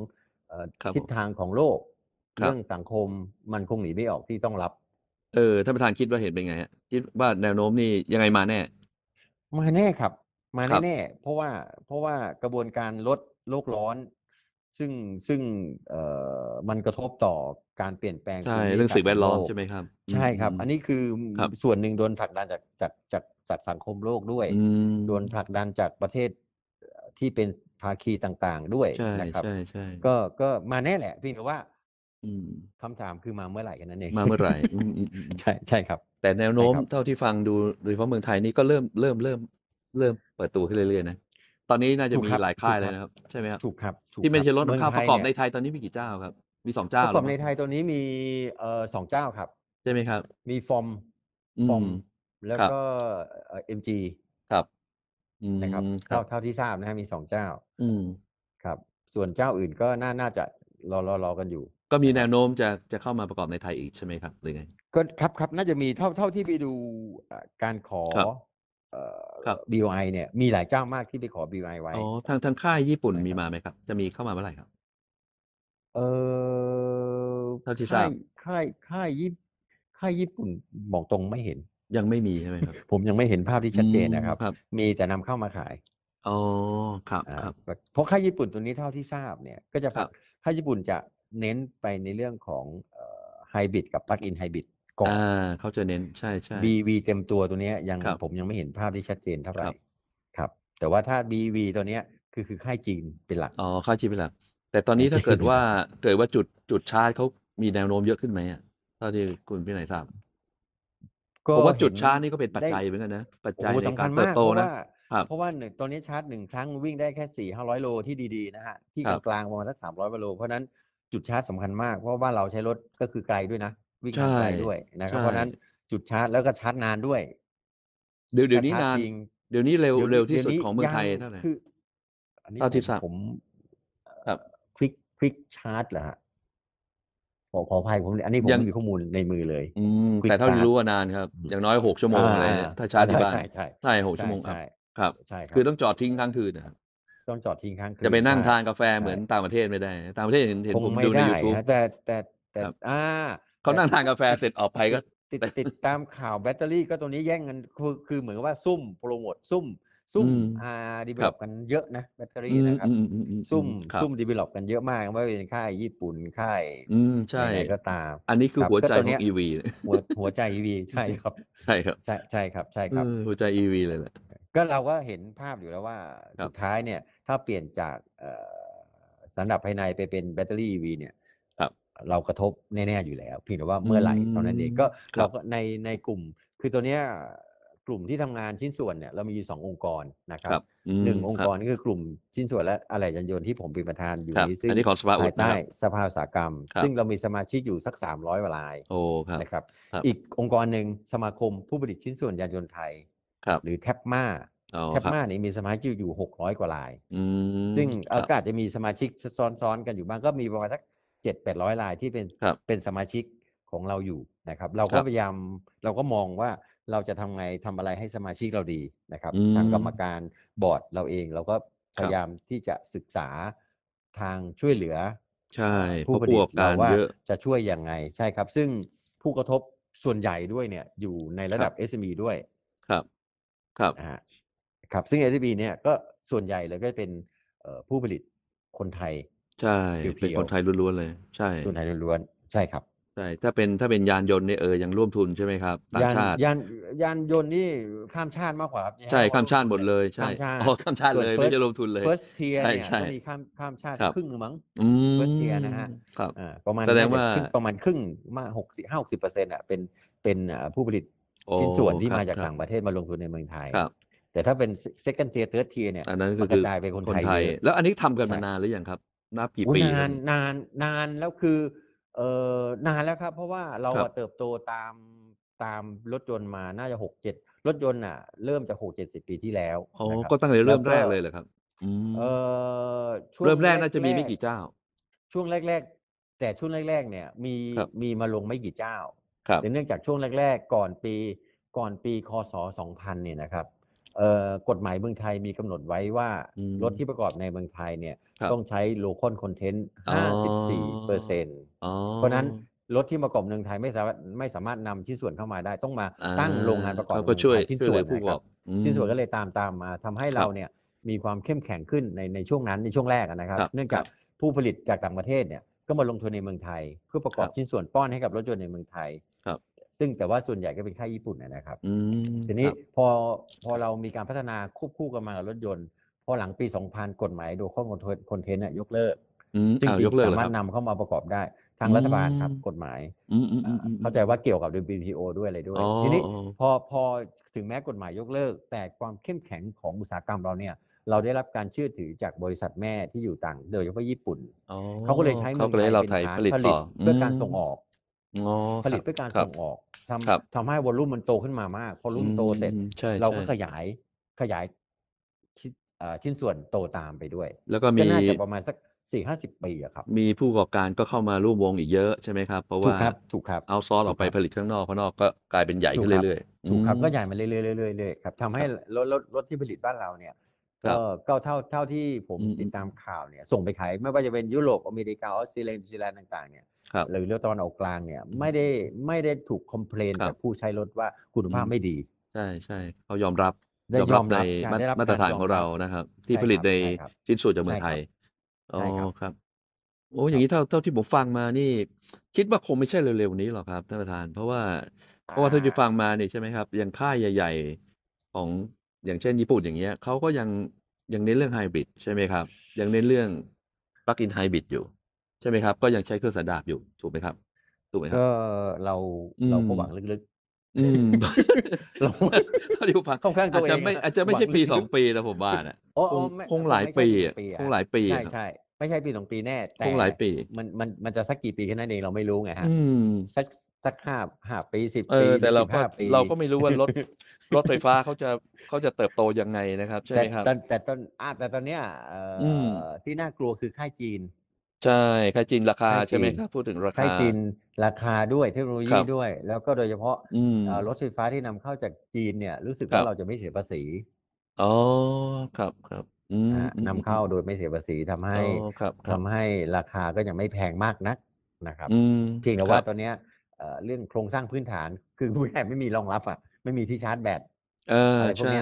ทิศทางของโลกเรื่องสังคมมันคงหนีไม่ออกที่ต้องรับ เออ ท่านประธานคิดว่าเห็นเป็นไงฮะ คิดว่าแนวโน้มนี่ยังไงมาแน่ มาแน่ครับ มาแน่แน่ เพราะว่าเพราะว่ากระบวนการลดโลกร้อน ซึ่งซึ่ง เอ่อมันกระทบต่อการเปลี่ยนแปลงใช่เรื่องสิ่งแวดล้อมใช่ไหมครับ ใช่ครับ อันนี้คือส่วนหนึ่งโดนผลักดันจากจากจากจากสังคมโลกด้วยโดนผลักดันจากประเทศที่เป็นภาคีต่างๆ ด้วยนะครับก็ก็มาแน่แหละพี่หนูว่าอืมคำถามคือมาเมื่อไหร่กันนั่นเองมาเมื่อไหร่ใช่ใช่ครับ แต่แนวโน้มเท่าที่ฟังดูโดยเฉพาะเมืองไทยนี่ก็เริ่มเริ่มเริ่ม เริ่มเปิดตัวขึ้นเรื่อยๆนะตอนนี้น่าจะมีหลายค่ายเลยนะครับใช่ไหมครับถูกครับที่ไม่ใช่รถนำเข้าไประกอบในไทยตอนนี้มีกี่เจ้าครับ มีสองเจ้าระกอบในไทยตัวนี้มีเอ่อสองเจ้าครับ ใช่ไหมครับมีฟอร์มฟอมร์มแล้วก็เอ็มจีครับนะครับเท่าเท่าที่ทราบนะฮะมีสองเจ้า อืมครับ ส่วนเจ้าอื่นก็น่าน่าจะรอรอรอกันอยู่ก็มีแนวโน้มจะจะเข้ามาประกอบในไทยอีกใช่ไหมครับหรือไงก็ครับครับน่าจะมีเท่าเท่าที่ไปดูการขอบีไอเนี่ยมีหลายเจ้ามากที่ไปขอบีไอไว้อ๋อทางทางค่ายญี่ปุ่นมีมาไหมครับจะมีเข้ามาเมื่อไหร่ครับเออเท่าที่ทราบค่ายค่ายญี่ค่ายญี่ปุ่นบอกตรงไม่เห็น ยังไม่มีใช่ไหมครับ ผมยังไม่เห็นภาพที่ชัดเจนนะครับ มีแต่นำเข้ามาขายอ๋อครับ ครับ เพราะค่ายญี่ปุ่นตัวนี้เท่าที่ทราบ เนี่ย ก็จะค่ายญี่ปุ่นจะเน้นไปในเรื่องของไฮบริดกับปลั๊กอินไฮบริดก่อนเขาจะเน้นใช่ใช่บีวีเต็มตัวตัวเนี้ยยังผมยังไม่เห็นภาพที่ชัดเจนเท่าไหร่ครับแต่ว่าถ้าบีวีตัวเนี้ยคือคือค่ายจีนเป็นหลักอ๋อค่ายจีนเป็นหลัก แต่ตอนนี้ถ้าเกิดว่าเกิดว่าจุดจุดชาร์จเขามีแนวโน้มเยอะขึ้นไหมอ่ะเท่าที่คุณพี่ไหนทราบก็ว่าจุดชาร์จนี่ก็เป็นปัจจัยเหมือนกันนะปัจจัยในการเติบโตนะครับเพราะว่าหนึ่งตอนนี้ชาร์จหนึ่งครั้งวิ่งได้แค่สี่ห้าร้อยโลที่ดีๆนะฮะที่กลางๆประมาณสักสามร้อยโลเพราะนั้นจุดชาร์จสาคัญมาก เพราะว่าเราใช้รถก็คือไกลด้วยนะวิ่งไกลด้วยนะครับเพราะนั้น จุดชาร์จแล้วก็ชาร์จนานด้วย เดี๋ยวเดี๋ยวนี้นานเดี๋ยวนี้เร็วเร็วที่สุดของเมืองไทยเท่าไหร่คืออันนี้ผมคลิกคลิกชาร์จเหรอฮะขอขออภัยผมอันนี้ผมมีข้อมูลในมือเลย อืแต่เท่าที่รู้ว่านานครับ อย่างน้อยหกชั่วโมงเลยถ้าชาร์จที่บ้านใช่หกชั่วโมงครับครับคือต้องจอดทิ้งทั้งคืนนะครับต้องจอดทิ้งข้างคืนจะไปนั่งทานกาแฟเหมือนต่างประเทศไม่ได้ต่างประเทศเห็นเห็นผมดูในยูทูบแต่แต่แต่อ่าเขานั่งทานกาแฟเสร็จออกไปก็ ติดติดตามข่าวแบตเตอรี่ก็ตรงนี้แย่งกันคือคือเหมือนว่าซุ่มโปรโมทซุ่มซุ่มอ่าดีเวลลอปกันเยอะนะ แบตเตอรี่นะครับซุ่มซุ่มดีเวลลอปกันเยอะมากไม่ว่าเป็นค่ายญี่ปุ่นค่ายอืมใช่ก็ตาม อันนี้คือหัวใจของอีวีหัวหัวใจอีวีใช่ครับ ใช่ครับใช่ใช่ครับใช่ครับ หัวใจอีวีเลยแหละก็เราก็เห็นภาพอยู่แล้วว่า สุดท้ายเนี่ยถ้าเปลี่ยนจากสันดับภายในไปเป็นแบตเตอรี่ EV เนี่ยเรากระทบแน่ๆอยู่แล้ว เพียงแต่ว่าเมื่อไหร่เท่านั้นเองก็เราก็ในในกลุ่มคือตัวเนี้ยกลุ่มที่ทำงานชิ้นส่วนเนี่ยเรามีอยู่สององค์กรนะครับหนึ่งองค์กรก็คือกลุ่มชิ้นส่วนและอะไรยานยนต์ที่ผมเป็นประธาน อยู่นี้ซึ่งนสภาอุตใต้สภาอุตสาหกรรม ซึ่งเรามีสมาชิกอยู่สักสามร้อยรายนะครับอีกองค์กรหนึ่งสมาคมผู้ผลิตชิ้นส่วนยานยนต์ไทยครับหรือแท็บมาแท็บมานี่มีสมาชิกอยู่หกร้อยกว่าลายซึ่งอากาศจะมีสมาชิกซ้อนๆกันอยู่บ้างก็มีประมาณสักเจ็ดแปดร้อยลายที่เป็นเป็นสมาชิกของเราอยู่นะครับ เราก็พยายามเราก็มองว่าเราจะทำไงทำอะไรให้สมาชิกเราดีนะครับทางกรรมการบอร์ดเราเองเราก็พยายามที่จะศึกษาทางช่วยเหลือใช่ผู้ประกอบการว่าจะช่วยยังไงใช่ครับ ซึ่งผู้กระทบส่วนใหญ่ด้วยเนี่ยอยู่ในระดับ SME ด้วย ครับครับนะฮะครับซึ่ง s อ b เนี่ยก็ส่วนใหญ่เลยก็เป็นผู้ผลิตคนไทย ใช่ เป็นคนไทยล้วนๆเลย ใช่ คนไทยล้วนๆ ใช่ครับ ใช่ ถ้าเป็นถ้าเป็นยานยนต์เนี่ยเออยังร่วมทุนใช่ไหมครับ ต่างชาติ ยานยานยนต์นี่ข้ามชาติมากกว่าครับ ใช่ ข้ามชาติหมดเลยใช่ข้ามชาติอ๋อข้ามชาติเลยไม่จะร่วมทุนเลยเฟิร์สเทียร่เนี่ย็มีข้ามข้ามชาติ ครึ่งหนึ่งมั้งเฟิร์สเทียร์นะฮะ ครับ อ่าประมาณแสดงว่าประมาณครึ่งมาหกสิบห้าหกสิบเปอร์เซ็นต์อ่ะเป็นเป็นผู้ผลิตชิ้นส่วนที่มาจากต่างประเทศมาลงทุนในเมืองไทย แต่ถ้าเป็น second tier third tier เนี่ยอันนั้นคือกระจายไปคนไทย แล้วอันนี้ทำกันมานานหรือยังครับ นับ กี่ปีนานนานนานแล้วคือเออนานแล้วครับ เพราะว่าเราเติบโตตามตามรถยนต์มาน่าจะหกเจ็ดรถยนต์อ่ะเริ่มจากหกเจ็ดสิบปีที่แล้วอ๋อก็ตั้งแต่เริ่มแรกเลยเหรอครับเออเริ่มแรกน่าจะมีไม่กี่เจ้า ช่วงแรก ๆ แต่ช่วงแรก ๆ เนี่ย มีมีมาลงไม่กี่เจ้าครับเนื่องจากช่วงแรกๆ ก่อนปี ก่อนปี คศ 2000เนี่ยนะครับกฎหมายเมืองไทยมีกำหนดไว้ว่ารถที่ประกอบในเมืองไทยเนี่ยต้องใช้โลคอนคอนเทนต์54เปอร์เซ็นต์เพราะนั้น รถที่ประกอบเมืองไทยไม่สามารถไม่สามารถนำชิ้นส่วนเข้ามาได้ ต้องมาตั้งโรงงานประกอบชิ้นส่วนผู้ประกอบชิ้นส่วนก็เลยตามตามมาทำให้เราเนี่ยมีความเข้มแข็งขึ้นในในช่วงนั้นในช่วงแรกนะครับ เนื่องจากผู้ผลิตจากต่างประเทศเนี่ยก็มาลงทุนในเมืองไทย เพื่อประกอบชิ้นส่วนป้อนให้กับรถยนต์ในเมืองไทยซึ่งแต่ว่าส่วนใหญ่ก็เป็นค่ายญี่ปุ่นนะครับทีนี้พอพอเรามีการพัฒนาควบคู่กันมากับรถยนต์ พอหลังปี 2000กฎหมายดูข้อคอนเทนต์ยกเลิกจึ่งสามารถนำเข้ามาประกอบได้ ทางรัฐบาลครับกฎหมายเข้าใจว่าเกี่ยวกับ WTO ด้วยอะไรด้วยทีนี้พอพอถึงแม้กฎหมายยกเลิก แต่ความเข้มแข็งของอุตสาหกรรมเราเนี่ย เราได้รับการเชื่อถือจากบริษัทแม่ที่อยู่ต่างโดยเฉพาะญี่ปุ่นเขาก็เลยใช้เมืองไทยเป็นฐานผลิตเพื่อการส่งออกอ๋อผลิตเพื่อการส่งออกทำทํำทำให้วอลลุ่มมันโตขึ้นมามากพอวอลุ่มโตเสร็จเราก็ขยายขยายชิ้นชิ้นส่วนโตตามไปด้วยแล้วก็มีน่าจะประมาณสักสี่ห้าสิบปีอะครับ มีผู้ประกอบการก็เข้ามาร่วมวงอีกเยอะใช่ไหมครับ เพราะถูกว่าครับถูกครับเอาซอสออกไปผลิตข้างนอกข้างนอกก็กลายเป็นใหญ่ขึ้นเรื่อยๆถูกครับก็ใหญ่มาเรื่อยๆเรื่อยๆครับทำให้รรถรถรถที่ผลิตบ้านเราเนี่ยก็ก็เท่าเท่าที่ผมติดตามข่าวเนี่ย ส่งไปขายไม่ว่าจะเป็นยุโรปอเมริกาออสเตรเลียนิวซีแลนด์ต่างๆ เนี่ยหรือเรือตอนออกกลางเนี่ยไม่ได้ไม่ได้ถูกคอมเพลนจากผู้ใช้รถว่าคุณภาพไม่ดี ใช่ใช่เขายอมรับยอมรับในมาตรฐานของเรานะครับ ที่ผลิตในชิ้นส่วนจากเมืองไทยอ๋อครับ โอ้อย่างนี้เท่าเท่าที่ผมฟังมานี่ คิดว่าคงไม่ใช่เร็วๆนี้หรอกครับ ท่านประธาน เพราะว่าเพราะว่าท่านที่ฟังมาเนี่ยใช่ไหมครับอย่างค่ายใหญ่ ๆของอย่างเช่นญี่ปุ่นอย่างเงี้ยเขาก็ยังยังเน้นเรื่องไฮบริดใช่ไหมครับ ยังเน้นเรื่องปลั๊กอินไฮบริดอยู่ ใช่ไหมครับ ก็ยังใช้เครื่องสันดาบอยู่ถูกไหมครับถูกไหมครับก็เราเราก็หวังลึกๆเราเขาดูฟังค่อนข้างอาจจะไม่อาจจะไม่ใช่ปีสองปีนะผมว่าน่ะคงหลายปีคงหลายปีใช่ใช่ไม่ใช่ปีสองปีแน่ แต่คงหลายปีมันมันมันจะสักกี่ปีแค่นั้นเองเราไม่รู้ไงฮะสักสักห้าห้าปีสิบปีแต่เราก็เราก็ไม่รู้ว่ารถรถไฟฟ้าเขาจะเขาจะเติบโตยังไงนะครับใช่ไหมครับแต่แต่ตอนแต่ตอนเนี้ยที่น่ากลัวคือค่ายจีนใช่ ค่ายจีนราคาใช่ไหมครับ พูดถึงราคาค่ายจีนราคาด้วยเทคโนโลยีด้วย แล้วก็โดยเฉพาะรถไฟฟ้าที่นำเข้าจากจีนเนี่ย รู้สึกว่าเราจะไม่เสียภาษีอ๋อครับครับนำเข้าโดยไม่เสียภาษีทำให้ทำให้ราคาก็ยังไม่แพงมากนักนะครับเพียงแต่ว่าตอนเนี้ยเรื่องโครงสร้างพื้นฐานคือผู้แข่ไม่มีรองรับอ่ะ ไม่มีที่ชาร์จแบตเออใช่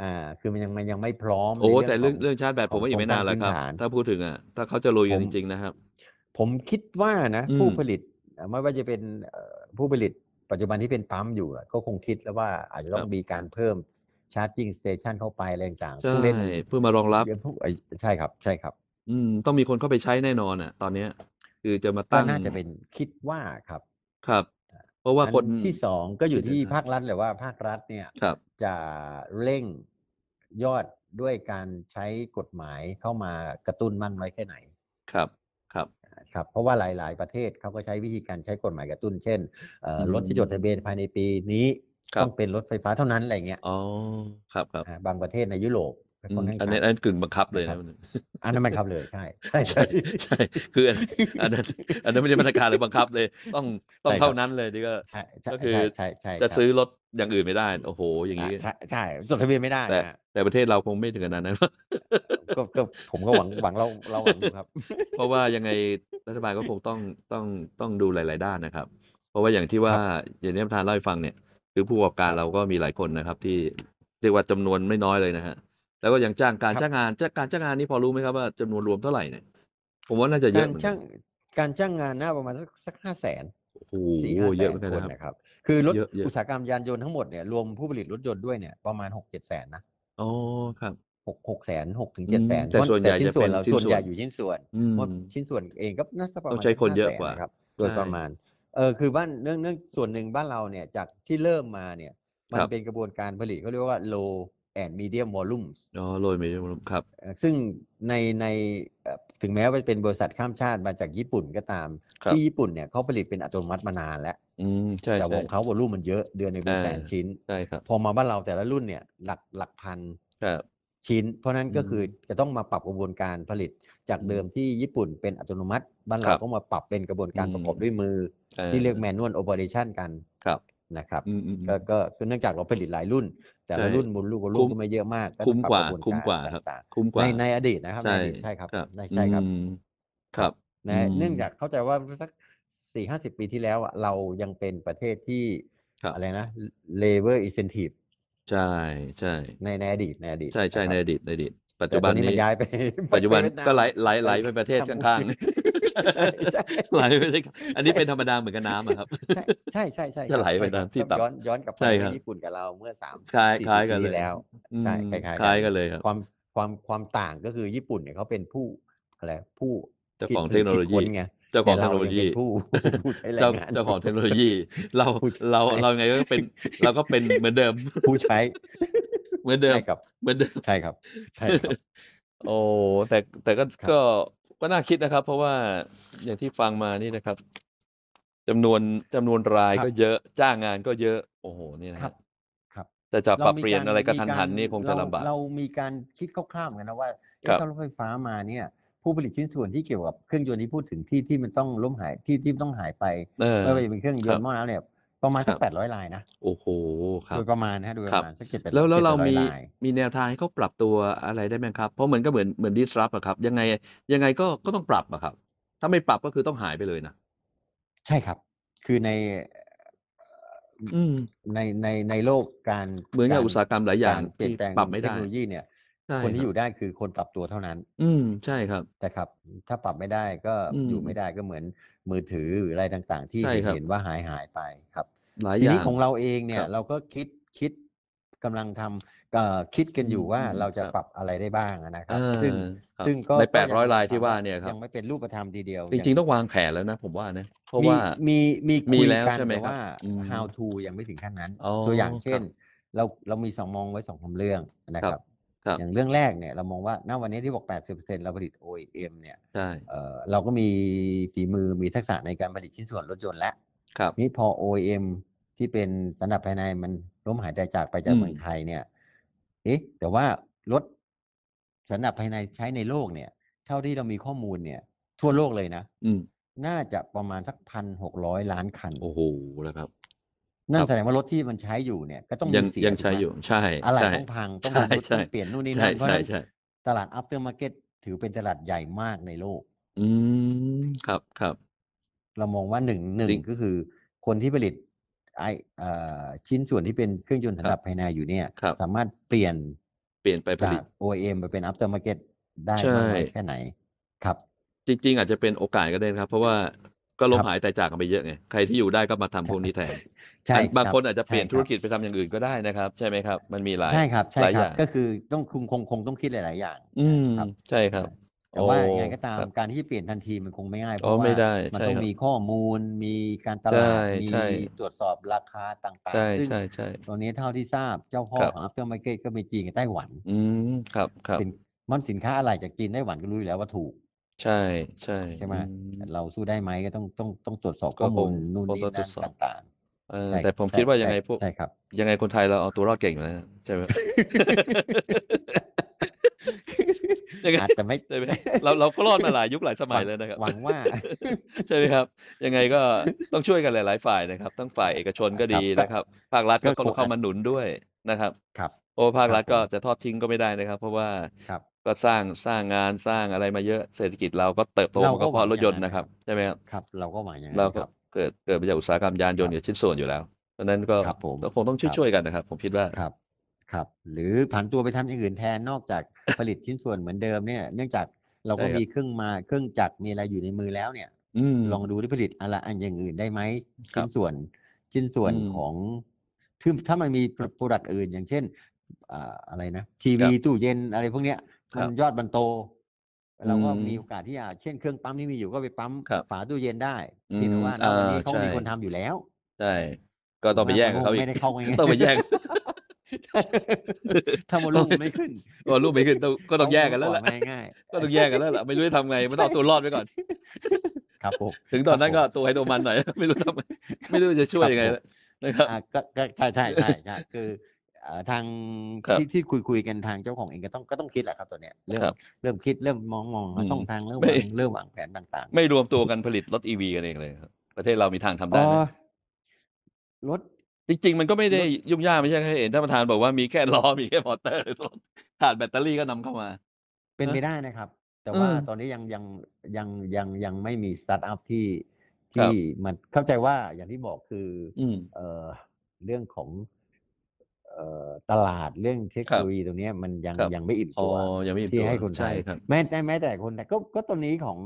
อ่าคือมันยังมันยังไม่พร้อมโอ้แต่เรื่องเรื่องชาร์จแบตผมว่าอยู่ไม่นานแล้วครับ ถ้าพูดถึงอ่ะถ้าเขาจะลุยจริงๆนะครับ ผมคิดว่านะ ผู้ผลิตไม่ว่าจะเป็นผู้ผลิตปัจจุบันที่เป็นปั๊มอยู่ก็คงคิดแล้วว่าอาจจะต้องมีการเพิ่มชาร์จิ่งสเตชันเข้าไป อะไรต่างๆื่อเล่นเพื่อมารองรับใช่ครับใช่ครับ อืมต้องมีคนเข้าไปใช้แน่นอนอ่ะ ตอนเนี้ยคือจะมาตั้งน่าจะเป็นคิดว่าครับครับ เพราะว่าคนที่สองก็อยู่ที่ภาครัฐเลยว่าภาครัฐเนี่ยครับจะเร่งยอดด้วยการใช้กฎหมายเข้ามากระตุ้นมั่นไว้แค่ไหน ครับครับ ครับ เพราะว่าหลาย ๆ ประเทศเขาก็ใช้วิธีการใช้กฎหมายกระตุ้น เช่น รถที่จดทะเบียนภายในปีนี้ ต้องเป็นรถไฟฟ้าเท่านั้นอะไรเงี้ยอ๋อครับครับ บางประเทศในยุโรปอันนี้อันนั้นกึ่งบังคับเลยนะอันนั้นบังคับเลยใช่ใช่ใช่ใช่คืออันนั้นอันนั้นไม่ใช่มาตรการหรือบังคับเลยต้องต้องเท่านั้นเลยนี่ก็ก็คือจะซื้อรถอย่างอื่นไม่ได้โอ้โหอย่างนี้ ใช่จดทะเบียนไม่ได้แต่แต่ประเทศเราคงไม่ถึงขนาดนั้นก็ก็ผมก็หวังหวังเราเราหวังครับ เพราะว่ายังไงรัฐบาลก็คงต้องต้องต้องดูหลายๆด้านนะครับ เพราะว่าอย่างที่ว่าอย่างที่ประธานเล่าให้ฟังเนี่ยคือผู้ประกอบการเราก็มีหลายคนนะครับ ที่เรียกว่าจำนวนไม่น้อยเลยนะฮะแล้วก็ยังจ้างการจ้างงานจ้างการจ้างงานนี่พอรู้ไหมครับว่าจำนวนรวมเท่าไหร่เนี่ยผมว่าน่าจะเยอะการจ้างการจ้างงานน่าประมาณสักสักห้าแสนสี่ห้าแสนคนนะครับคือรถอุตสาหกรรมยานยนต์ทั้งหมดเนี่ยรวมผู้ผลิตรถยนต์ด้วยเนี่ยประมาณหกเจ็ดแสนนะอ๋อครับหกหกแสนหกถึงเจ็ดแสนแต่ส่วนใหญ่จะเป็นส่วนใหญ่อยู่ชิ้นส่วนชิ้นส่วนเองก็น่าจะประมาณต้องใช้คนเยอะกว่าครับโดยประมาณเออคือบ้านเรื่องเรื่องส่วนหนึ่งบ้านเราเนี่ยจากที่เริ่มมาเนี่ย มันเป็นกระบวนการผลิตเขาเรียกว่า low and medium volumes อ๋อโรยมีเ medium volume ครับ ซึ่งในในถึงแม้ว่าจะเป็นบริษัทข้ามชาติมาจากญี่ปุ่นก็ตาม ที่ญี่ปุ่นเนี่ยเขาผลิตเป็นอัตโนมัติมานานแล้วแต่ของเขาวอลุ่มมันเยอะ เดือนในเป็นแสนชิ้นใช่ครับพอมาบ้านเราแต่ละรุ่นเนี่ยหลักหลักพันชิ้น เพราะนั้นก็คือจะต้องมาปรับกระบวนการผลิตจากเดิมที่ญี่ปุ่นเป็นอัตโนมัติ บ้านเราก็มาปรับเป็นกระบวนการประกอบด้วยมือ ที่เรียกแมนนวลโอเปอเรชันกันนะครับก็เนื่องจากเราผลิตหลายรุ่นแต่ละรุ่นมูลลูกกับลูกก็ไม่เยอะมากคุ้มกว่า คุ้มกว่าครับุ้มกว่า ในในอดีตนะครับใช่ใช่ครับใช่ครับ ครับ นะ เนื่องจากเข้าใจว่าสักสี่ห้าสิบปีที่แล้วอ่ะเรายังเป็นประเทศที่ อะไรนะ labor incentive ใช่ใช่ในในอดีตในอดีตใช่ใช่ในอดีตในอดีตปัจจุบันนี้มันย้ายไป ปัจจุบันก็ไหลไหลไหลไปประเทศข้างๆช่ใช่ไหลไปเลยอันนี้เป็นธรรมดาเหมือนกับน้ำอะครับใช่ใช่ใช่จะไหลไปตามที่ต่ำย้อนกลับไปที่ญี่ปุ่นกับเราเมื่อสามคล้ายคล้ายกันเลยแล้วใช่คล้ายคล้ายกันเลยครับความความความต่างก็คือญี่ปุ่นเนี่ยเขาเป็นผู้อะไรผู้เจ้าของเทคโนโลยีไงจ้าของเทคโนโลยีผู้ผู้ใช้แรงงานเจ้าของเทคโนโลยี เราเราเราไงก็เป็นเราก็เป็นเหมือนเดิมผู้ใช้ เหมือนเดิมครับเหมือนเดิม ใช่ครับใช่ครับโอ้แต่แต่ก็ก็ก็น่าคิดนะครับ เพราะว่าอย่างที่ฟังมานี่นะครับ จำนวนจำนวนรายก็เยอะจ้างงานก็เยอะ โอ้โห นี่นะครับ ครับแต่จะปรับเปลี่ยนอะไรกระทันหัน นี่คงจะลำบากเรามีการคิดคร่าวๆกันนะว่าถ้ารถไฟฟ้ามาเนี่ย ผู้ผลิตชิ้นส่วนที่เกี่ยวกับเครื่องยนต์ที่พูดถึงที่ที่มันต้องล้มหายที่ที่ต้องหายไปไม่ว่าจะเป็นเครื่องยนต์มอเตอร้เนี่ยประมาณสักแปดร้อยลายนะโอ้โหครับโดยประมาณนะดยประมาณสักเจ็ดแปดแล้วแล้วเรามีมีแนวทางให้เขาปรับตัวอะไรได้ไหมครับเพราะเหมือนก็เหมือนเหมือนดิสรับอะครับ ยังไง ยังไงก็ก็ต้องปรับอะครับ ถ้าไม่ปรับก็คือต้องหายไปเลยนะใช่ครับ คือในในในในโลกการเหมือนกับอุตสาหกรรมหลายอย่างเปลี่ยนแปลงปรับไม่ได้เทคโนโลยีเนี่ยคนที่อยู่ได้คือคนปรับตัวเท่านั้น อืมใช่ครับ แต่ครับ ถ้าปรับไม่ได้ก็อยู่ไม่ได้ก็เหมือนมือถือหรืออะไรต่างๆ ที่เห็นว่าหายหายไปครับทีนี้ของเราเองเนี่ยเราก็คิดคิดกำลังทำคิดกันอยู่ว่าเราจะปรับอะไรได้บ้างนะครับ ซึ่งซึ่งก็ในแปดร้อยลายที่ว่าเนี่ยครับยังไม่เป็นรูปธรรมดีเดียว จริงๆ ต้องวางแผนแล้วนะผมว่านะเพราะว่ามีมีคุยกันแต่ว่า how to ยังไม่ถึงขั้นนั้น ตัวอย่างเช่น เราเรามีสองมองไว้สองคำเรื่องนะครับอย่างเรื่องแรกเนี่ยเรามองว่าณวันนี้ที่บอก 80%เราผลิต OEM เนี่ยเออเราก็มีฝีมือมีทักษะในการผลิตชิ้นส่วน รถยนต์แล้วครับ นี่พอ OEM ที่เป็นสันดับภายในมันล้มหายใจจากไปจากเมืองไทยเนี่ยเอ๊ะแต่ว่า รถสันดับภายในใช้ในโลกเนี่ย เท่าที่เรามีข้อมูลเนี่ยทั่วโลกเลยนะน่าจะประมาณสักพันหกร้อยล้านคัน โอ้โหแล้วครับนั่นแสดงว่ารถที่มันใช้อยู่เนี่ยก็ต้องเสียังใช้อยู่ใช่อะไรต้องพังต้องเปลี่ยนนู่นนี่นั่นเพราะตลาดอัพเตอร์มาร์เก็ตถือเป็นตลาดใหญ่มากในโลก อืมครับครับเรามองว่าหนึ่งหนึ่งก็คือ คนที่ผลิตไอชิ้นส่วนที่เป็นเครื่องยนต์สำหรับ ภายในอยู่เนี่ยสามารถเปลี่ยนเปลี่ยนไปผลิต OEM ไปเป็นอัพเตอร์มาร์เก็ตได้่แค่ไหนครับ จริงๆ อาจจะเป็นโอกาสก็ได้ครับ เพราะว่าก็ลมหายแต่จากกันไปเยอะไงใครที่อยู่ได้ก็มาทำพวกนี้แทนใช่บางคนอาจจะเปลี่ยนธุรกิจไปทำอย่างอื่นก็ได้นะครับใช่ไหมครับมันมีหลายใช่ครับใช่ครับก็คือต้องคงคงคงต้องคิดหลาย ๆ อย่าง อืมใช่ครับ แต่ว่าอย่างไรก็ตามการที่เปลี่ยนทันทีมันคงไม่ง่ายเพราะว่ามันต้องมีข้อมูลมีการตลาดมีตรวจสอบราคาต่างๆซึ่งตอนนี้เท่าที่ทราบเจ้าพ่อของ a f t e า m a เ k e t ก็มีจีนกับไต้หวัน อืมครับครับมันสินค้าอะไรจากจีนไต้หวันก็รู้อยู่แล้วว่าถูกใช่ ใช่ ใช่ไหมเราสู้ได้ไหมก็ต้องต้องต้องตรวจสอบข้อมูลนู่นนี่นั่นต่างๆเออแต่ผมคิดว่ายังไงพวกใช่ครับ ยังไงคนไทยเราเอาตัวรอดเก่งอยู่แล้วใช่ไหมยังไงอาจจะไม่ใช่ไหมเราเราก็รอดมาหลายยุคหลายสมัยแล้วนะครับหวังว่า ใช่ไหมครับ ยังไงก็ต้องช่วยกันหลายๆฝ่ายนะครับทั้งฝ่ายเอกชนก็ดีนะครับ ภาครัฐก็ต้องเข้ามาหนุนด้วยนะครับครับโอ้ภาครัฐก็จะทอดทิ้งก็ไม่ได้นะครับ เพราะว่าครับก็สร้างสร้างงานสร้างอะไรมาเยอะเศรษฐกิจเราก็เติบโตเราก็เพัราะรถยนต์นะครับใช่ไหมครับครับ เราก็หวังอย่างนั้เรานคก็รับเกิดเกิดมาจากอุตสาหกรรมยานยนต์กับชิ้นส่วนอยู่แล้วเพราะนั้นก็คงต้องช่วยๆกันนะครับ ผมคิดว่า ครับ ครับ หรือผันตัวไปทำอย่างอื่นแทนนอกจากผลิตชิ้นส่วนเหมือนเดิมเนี่ย เนื่องจากเราก็มีเครื่องมาเครื่องจักรมีอะไรอยู่ในมือแล้วเนี่ยลองดูที่ผลิตอะไรอันอย่างอื่นได้ไหมชิ้นส่วนชิ้นส่วนของ ถ้ามันมีโปรดักต์อื่นอย่างเช่นอะไรนะทีวีตู้เย็นอะไรพวกเนี้ยมันยอดมันโตเราก็มีโอกาสที่จะเช่นเครื่องปั๊มที่มีอยู่ก็ไปปั๊มฝาตู้เย็นได้ที่ว่าตอนนี้เขามีคนทำอยู่แล้วใช่ก็ต้องไปแย่งเขาอีกต้องไปแย่งถ้าโมลูกไม่ขึ้นโมลูกไม่ขึ้นก็ต้องแย่งกันแล้วล่ะง่ายก็ต้องแย่งกันแล้วล่ะไม่รู้จะทำไงมันต้องตัวรอดไว้ก่อน ครับผมถึงตอนนั้นก็ตัวให้ตัวมันหน่อยไม่รู้ทำไม่รู้จะช่วยยังไงนะครับก็ใช่ใช่ใช่คือทางที่ที่คุยคุยกันทางเจ้าของเองก็ต้องก็ต้องคิดแหละครับ ตัวเนี้ยเริ่มเริ่มคิดเริ่มมองมองช่องทางเริ่มวางเริ่มวางแผนต่าง ๆ ไม่รวมตัวกันผลิตรถอีวีกันเองเลยครับประเทศเรามีทางทำได้ไหมรถ จริง ๆมันก็ไม่ได้ยุ่งยากไม่ใช่แค่เห็นท่านประธานบอกว่ามีแค่ล้อมีแค่มอเตอร์ถขาดแบตเตอรี่ก็นำเข้ามา เป็นไปได้นะครับ แต่ว่าตอนนี้ยังยังยังยังยังไม่มีสตาร์ทอัพที่ที่มันเข้าใจว่าอย่างที่บอกคือเอ่อ เรื่องของตลาดเรื่องเทคโนโลยีตรงนี้มันยังยังไม่อิ่มตัวที่ให้คนไทยแม้แต่แม้แต่คนไทยก็ก็ตัวนี้ของ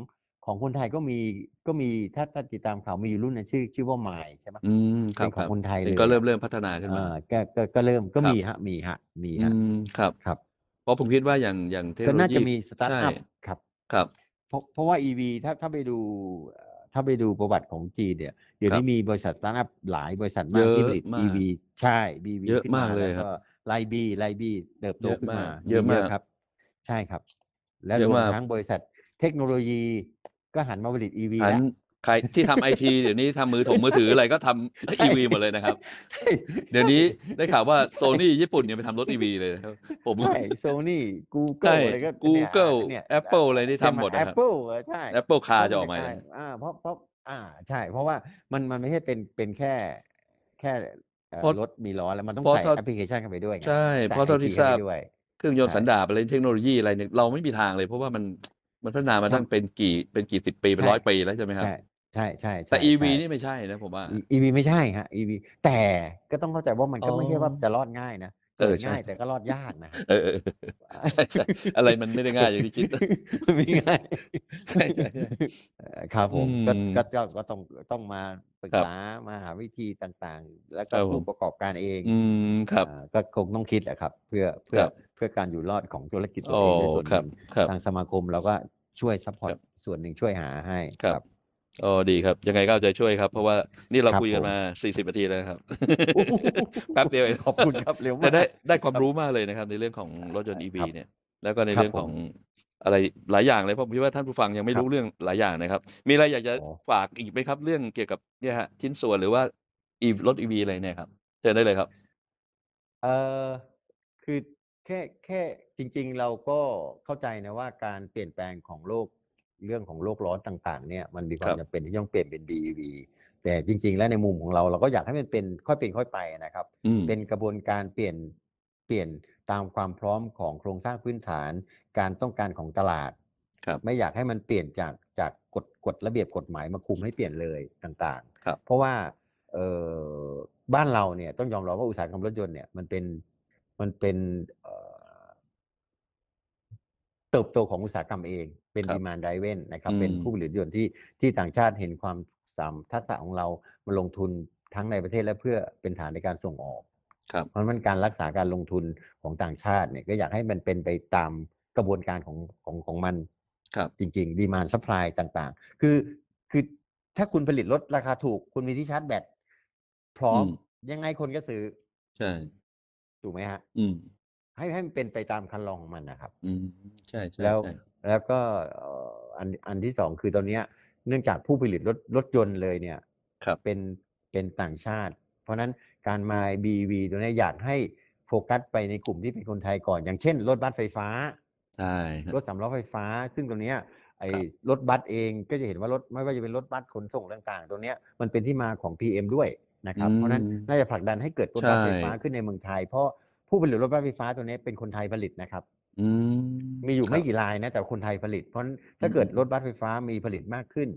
ของคนไทยก็มีก็มีถ้าถ้าติดตามข่าวมีอยู่รุ่นนะชื่อชื่อว่าไมล์ใช่ไหมอืมเป็นของคนไทยเลยก็เริ่มเริ่มพัฒนาขึ้นมาก็ก็ก็เริ่มก็มีฮะมีฮะมีฮะครับครับ เพราะผมคิดว่าอย่างอย่างเทคโนโลยีก็น่าจะมีสตาร์ทอัพครับครับเพราะเพราะว่าอีวีถ้าถ้าไปดูถ้าไปดูประวัติของจีนเนี่ยดี๋ยวนี้มีบริษัทสตาร์ทอัพหลายบริษัทมากที่ผลิต EV ใช่ BV เยอะมากเลยครับไลบีไลบีเติบโตขึ้นมาเยอะมากครับ ใช่ครับ แล้วรวมทั้งบริษัทเทคโนโลยี ก็หันมาผลิต EV แล้วใครที่ทำไอทีเดี๋ยวนี้ทำมือถงมือถืออะไรก็ทำอีวีหมดเลยนะครับ เดี๋ยวนี้ได้ข่าวว่าโซนี่ญี่ปุ่นเนี่ยไปทำรถอีวีเลยครับผมใช่โซนี่กูเกิลอะไรก็กูเกิลแอปเปิลอะไรนี่ทำหมดนะครับแอปเปิลใช่แอปเปิลคาจะออกมาเพราะเพราะอ่าใช่เพราะว่ามันมันไม่ใช่เป็นเป็นแค่แค่รถมีล้อแล้วมันต้องใส่แอปพลิเคชันเข้าไปด้วยใช่ เพราะเท่าที่ทราบเครื่องยนต์สันดาปอะไรเทคโนโลยีอะไรเนี่ยเราไม่มีทางเลย เพราะว่ามันมันพัฒนามาตั้งเป็นกี่เป็นกี่สิบปีเป็นร้อยปีแล้วใช่ไหมครับใช่ใช่ใช่แต่ EV นี่ไม่ใช่นะผมว่า EV ไม่ใช่ฮะ EV แต่ก็ต้องเข้าใจว่ามันก็ไม่ใช่ว่าจะรอดง่ายนะเออง่ายแต่ก็รอดยากนะเออใช่อะไรมันไม่ได้ง่ายอย่างที่คิดมันไม่ง่ายใช่ใช่ครับผมก็ก็ก็ต้องต้องมาปรึกษามาหาวิธีต่างๆ แล้วก็ผู้ประกอบการเอง อืมครับ ก็คงต้องคิดแหละครับเพื่อเพื่อเพื่อการอยู่รอดของธุรกิจตัวเองในส่วนหนึ่งทางสมาคมเราก็ช่วยซัพพอร์ตส่วนหนึ่งช่วยหาให้ครับอ๋อดีครับยังไงก็เอาใจช่วยครับ เพราะว่านี่เราคุยกันมา40นาทีแล้วครับแป๊บเดียวขอบคุณครับเร็วมากแต่ได้ได้ความรู้มากเลยนะครับในเรื่องของรถยนต์ EV เนี่ยแล้วก็ในเรื่องของอะไรหลายอย่างเลยเพราะผมคิดว่าท่านผู้ฟังยังไม่รู้เรื่องหลายอย่างนะครับมีอะไรอยากจะฝากอีกไหมครับเรื่องเกี่ยวกับเนี่ยฮะชิ้นส่วนหรือว่าอีรถ EV อะไรเนี่ยครับเชิญได้เลยครับเออคือแค่แค่จริง ๆ เราก็เข้าใจนะว่าการเปลี่ยนแปลงของโลกเรื่องของโลกร้อนต่างๆ เนี่ยมันมีความจำเป็นที่ต้องเปลี่ยนเป็น BEV แต่จริง ๆ แล้วในมุมของเราเราก็อยากให้มันเป็นค่อยเป็นค่อยไปนะครับ เป็นกระบวนการเปลี่ยนเปลี่ยนตามความพร้อมของโครงสร้างพื้นฐาน การต้องการของตลาดไม่อยากให้มันเปลี่ยนจากจากกฎกฎระเบียบกฎหมายมาคุมให้เปลี่ยนเลยต่างๆเพราะว่าบ้านเราเนี่ยต้องยอมรับว่าอุตสาหกรรมรถยนต์เนี่ยมันเป็นมันเป็นเติบโตของอุตสาหกรรมเองเป็นดีมานไดเว่นนะครับ เป็นผู้ผลิตยนต์ที่ที่ต่างชาติเห็นความสามทักษะของเรามาลงทุนทั้งในประเทศและเพื่อเป็นฐานในการส่งออกเพราะมันการรักษาการลงทุนของต่างชาติ เนี่ยก็อยากให้มันเป็นไปตามกระบวนการของของของมัน ครับ จริงๆดีมานซัพพลายต่าง ๆ คือคือถ้าคุณผลิตรถราคาถูก คุณมีที่ชาร์จแบตพร้อมยังไงคนก็ซื้อใช่ถูกไหมฮะ อืมให้ให้มันเป็นไปตามคันลองของมันนะครับอืมใช่ใช่แล้วแล้วก็อันอันที่สองคือตอนเนี้ยเนื่องจากผู้ผลิตรถรถยนต์เลยเนี่ยครับเป็นเป็นต่างชาติ เพราะฉะนั้นการมาบีวีตัวนี้อยากให้โฟกัสไปในกลุ่มที่เป็นคนไทยก่อน อย่างเช่นรถบัสไฟฟ้าใช่รถสามล้อไฟฟ้า ซึ่งตรงเนี้ยไอ้รถบัสเองก็จะเห็นว่ารถไม่ว่าจะเป็นรถบัสขนส่งต่าง ๆตรงเนี้ยมันเป็นที่มาของ PM ด้วยนะครับ เพราะฉะนั้นน่าจะผลักดันให้เกิดรถบัสไฟฟ้าขึ้นในเมืองไทยเพราะผู้ผลิตรถไฟฟ้าตัวนี้เป็นคนไทยผลิตนะครับมีอยู่ไม่กี่รายนะแต่คนไทยผลิต เพราะถ้าเกิดรถบัสไฟฟ้ามีผลิตมากขึ้น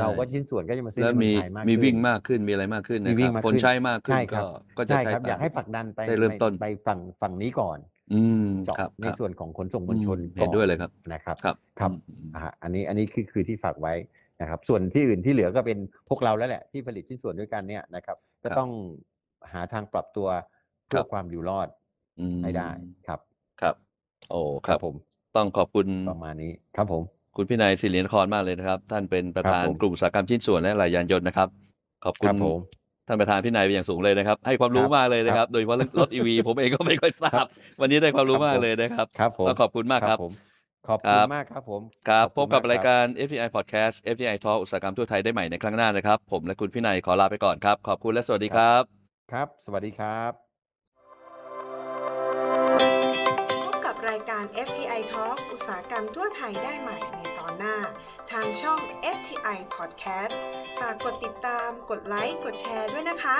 เราก็ชิ้นส่วนก็จะมาซื้อในมไทยมากมีวิ่งมากขึ้นมีอะไรมากขึ้นนะครับคนใช้มากขึ้นก็ก็จะใช้ครับอยากให้ผลักดันไปเริ่มต้นไปฝั่งฝั่งนี้ก่อน อืมครับในส่วนของขนส่งมวลชนเห็นด้วยเลยครับนะครับครับครับอันนี้อันนี้คือคือที่ฝากไว้นะครับ ส่วนที่อื่นที่เหลือก็เป็นพวกเราแล้วแหละที่ผลิตชิ้นส่วนด้วยกันเนี่ยนะครับก็ต้องหาทางปรับตัวเพื่อความอยู่รอดให้ได้ครับครับ โอ้ครับผม ต้องขอบคุณประมาณนี้ ครับผม คุณพี่นายสิรินครมากเลยนะครับท่านเป็นประธานกลุ่มอุตสาหกรรมชิ้นส่วนและหลายยานยนต์นะครับ ขอบคุณท่านประธานพี่นายเป็นอย่างสูงเลยนะครับให้ความรู้มากเลยนะครับ โดยเฉพาะรถอีวีผมเองก็ไม่ค่อยทราบวันนี้ได้ความรู้มากเลยนะครับครับต้องขอบคุณมากครับขอบคุณมากครับผมครับพบกับ รายการ FDI Podcast FDI Talk อุตสาหกรรมทั่วไทยได้ใหม่ในครั้งหน้านะครับ ผมและคุณพี่นายขอลาไปก่อนครับขอบคุณและสวัสดีครับ ครับ สวัสดีครับการ FTI Talk อุตสาหกรรมทั่วไทยได้ใหม่ในตอนหน้า ทางช่อง FTI Podcast ฝากกดติดตาม กดไลค์ กดแชร์ด้วยนะคะ